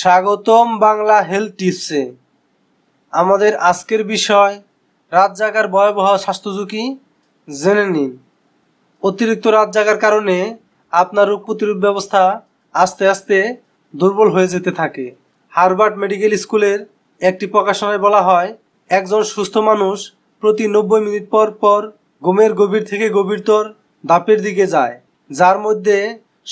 স্বাগতম বাংলা হেলথ টিপসে আমাদের আজকের বিষয় রাত জাগার ভয়াবহ স্বাস্থ্য ঝুঁকি জেনে নিন অতিরিক্ত রাত জাগার কারণে আপনার রোগ প্রতিরোধ ব্যবস্থা আস্তে আস্তে দুর্বল হয়ে যেতে থাকে হার্ভার্ড মেডিকেল স্কুলের একটি প্রকাশনায় বলা হয় একজন সুস্থ মানুষ প্রতি নব্বই মিনিট পর পর ঘুমের গভীর থেকে গভীরতর দাপের দিকে যায় যার মধ্যে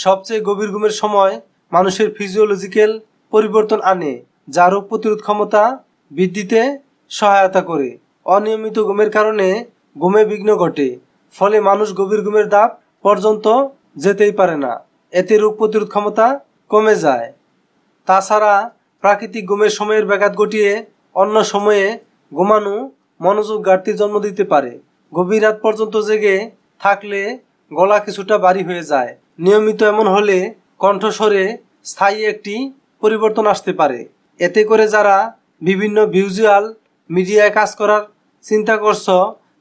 সবচেয়ে গভীর ঘুমের সময় মানুষের ফিজিওলজিক্যাল পরিবর্তন আনে যা রোগ প্রতিরোধ ক্ষমতা বৃদ্ধিতে সহায়তা করে অনিয়মিত ঘুমের কারণে ঘুমে বিঘ্ন ঘটে ফলে মানুষ গভীর ঘুমের দাপ পর্যন্ত যেতেই পারে না এতে রোগ প্রতিরোধ ক্ষমতা কমে যায় তাছাড়া প্রাকৃতিক ঘুমের সময়ের ব্যাঘাত ঘটিয়ে অন্য সময়ে ঘুমানো মনোযোগ ঘাটতি জন্ম দিতে পারে গভীর রাত পর্যন্ত জেগে থাকলে গলা কিছুটা বাড়ি হয়ে যায় নিয়মিত এমন হলে কণ্ঠস্বরে স্থায়ী একটি পরিবর্তন আসতে পারে এতে করে যারা বিভিন্ন ভিজুয়াল মিডিয়ায় কাজ করার চিন্তা করছ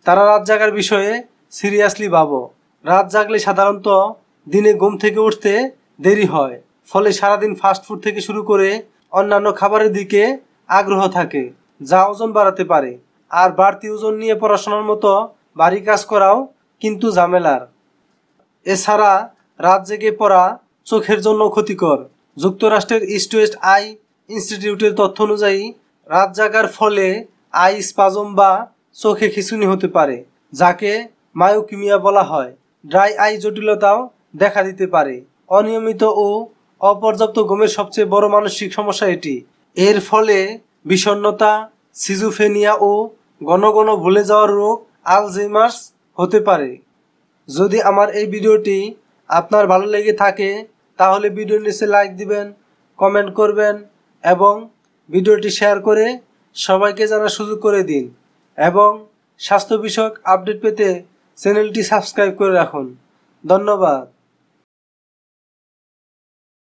তারা রাত জাগার বিষয়ে সিরিয়াসলি ভাবো রাত জাগলে সাধারণত দিনে ঘুম থেকে উঠতে দেরি হয় ফলে সারাদিন ফাস্টফুড থেকে শুরু করে অন্যান্য খাবারের দিকে আগ্রহ থাকে যা ওজন বাড়াতে পারে আর বাড়তি ওজন নিয়ে পড়াশোনার মতো বাড়ি কাজ করাও কিন্তু ঝামেলার এছাড়া রাত জেগে পড়া চোখের জন্য ক্ষতিকর যুক্তরাষ্ট্রের ইস্ট ওয়েস্ট আই ইনস্টিটিউটের তথ্য অনুযায়ী রাত জাগার ফলে আই স্পাজম বা চোখে খিচুনি হতে পারে যাকে মায়োকিমিয়া বলা হয় ড্রাই আই জটিলতাও দেখা দিতে পারে অনিয়মিত ও অপর্যাপ্ত ঘুমের সবচেয়ে বড় মানসিক সমস্যা এটি এর ফলে বিষণ্নতা সিজুফেনিয়া ও ঘন ঘন ভুলে যাওয়ার রোগ আলজেমার্স হতে পারে যদি আমার এই ভিডিওটি আপনার ভালো লেগে থাকে তাহলে ভিডিওর নিচে লাইক দিবেন কমেন্ট করবেন এবং ভিডিওটি শেয়ার করে সবাইকে জানার সুযোগ করে দিন এবং স্বাস্থ্য বিষয়ক আপডেট পেতে চ্যানেলটি সাবস্ক্রাইব করে রাখুন ধন্যবাদ